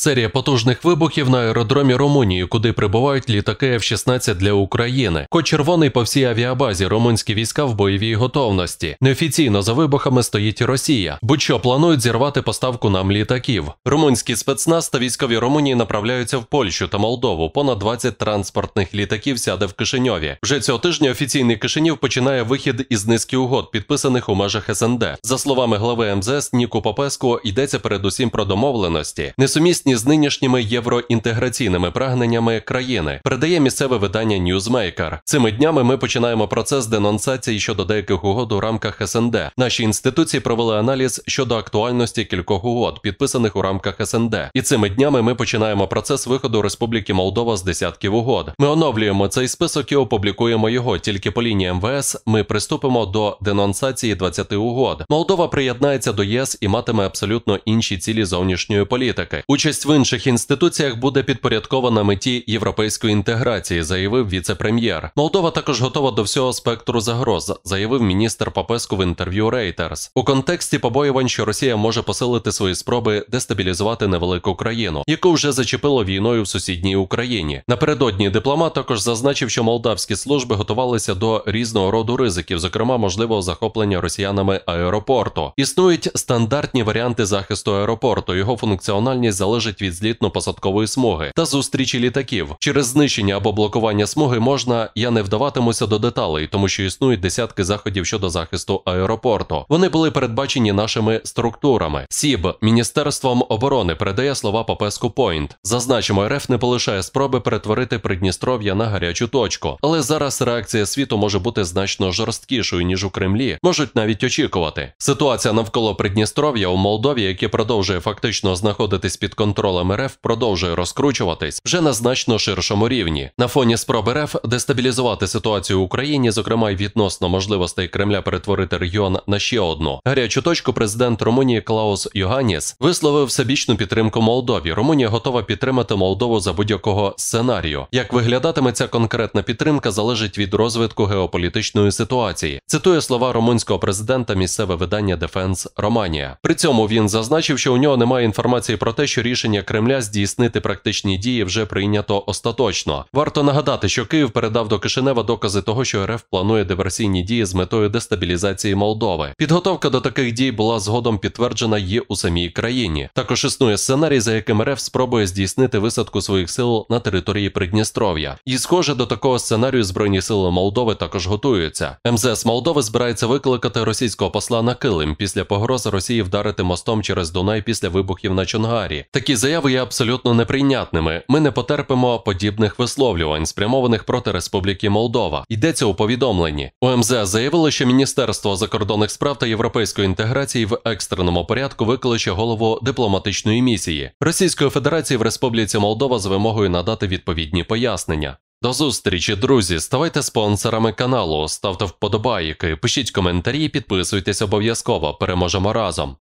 Серія потужних вибухів на аеродромі Румунії, куди прибувають літаки F-16 для України. Код червоний по всій авіабазі румунські війська в бойовій готовності. Неофіційно за вибухами стоїть Росія, будь-що планують зірвати поставку нам літаків. Румунські спецназ та військові Румунії направляються в Польщу та Молдову. Понад 20 транспортних літаків сяде в Кишиньові. Вже цього тижня офіційний Кишинів починає вихід із низки угод, підписаних у межах СНД. За словами глави МЗС Ніку Попеску, йдеться передусім про домовленості. Несумісні сумісні з нинішніми євроінтеграційними прагненнями країни, передає місцеве видання Newsmaker. Цими днями ми починаємо процес денонсації щодо деяких угод у рамках СНД. Наші інституції провели аналіз щодо актуальності кількох угод, підписаних у рамках СНД. І цими днями ми починаємо процес виходу Республіки Молдова з десятків угод. Ми оновлюємо цей список і опублікуємо його. Тільки по лінії МВС ми приступимо до денонсації 20 угод. Молдова приєднається до ЄС і матиме абсолютно інші цілі зовнішньої політики. Участь в інших інституціях буде підпорядкована меті європейської інтеграції, заявив віце-прем'єр. Молдова також готова до всього спектру загроз, заявив міністр Папеску в інтерв'ю Рейтерс. у контексті побоювань, що Росія може посилити свої спроби дестабілізувати невелику країну, яку вже зачепило війною в сусідній Україні. Напередодні дипломат також зазначив, що молдавські служби готувалися до різного роду ризиків, зокрема можливого захоплення росіянами аеропорту. Існують стандартні варіанти захисту аеропорту, його функціональність залежить залежить від злітно-посадкової смуги та зустрічі літаків. Через знищення або блокування смуги можна, я не вдаватимуся до деталей, тому що існують десятки заходів щодо захисту аеропорту. Вони були передбачені нашими структурами. СІБ Міністерством оборони передає слова Попеску Пойнт. Зазначимо, РФ не полишає спроби перетворити Придністров'я на гарячу точку, але зараз реакція світу може бути значно жорсткішою ніж у Кремлі. Можуть навіть очікувати. Ситуація навколо Придністров'я у Молдові, яке продовжує фактично знаходитись під контролем, контролем РФ продовжує розкручуватись вже на значно ширшому рівні. На фоні спроб РФ дестабілізувати ситуацію в Україні, зокрема й відносно можливостей Кремля перетворити регіон на ще одну гарячу точку. Президент Румунії Клаус Йоганіс висловив всебічну підтримку Молдові. Румунія готова підтримати Молдову за будь-якого сценарію. Як виглядатиме ця конкретна підтримка, залежить від розвитку геополітичної ситуації. Цитує слова румунського президента місцеве видання Дефенс Романія. При цьому він зазначив, що у нього немає інформації про те, що рішення рішення Кремля здійснити практичні дії вже прийнято остаточно. Варто нагадати, що Київ передав до Кишинева докази того, що РФ планує диверсійні дії з метою дестабілізації Молдови. Підготовка до таких дій була згодом підтверджена є у самій країні. Також існує сценарій, за яким РФ спробує здійснити висадку своїх сил на території Придністров'я. І, схоже, до такого сценарію Збройні сили Молдови також готуються. МЗС Молдови збирається викликати російського посла на Килим після погрози Росії вдарити мостом через Дунай після вибухів на Чонгарі. Такі Такі заяви є абсолютно неприйнятними. Ми не потерпимо подібних висловлювань, спрямованих проти Республіки Молдова. Йдеться у повідомленні. ОМЗ заявило, що Міністерство закордонних справ та європейської інтеграції в екстреному порядку викличе голову дипломатичної місії Російської Федерації в Республіці Молдова з вимогою надати відповідні пояснення. До зустрічі, друзі. Ставайте спонсорами каналу, ставте вподобайки, пишіть коментарі, підписуйтесь обов'язково. Переможемо разом.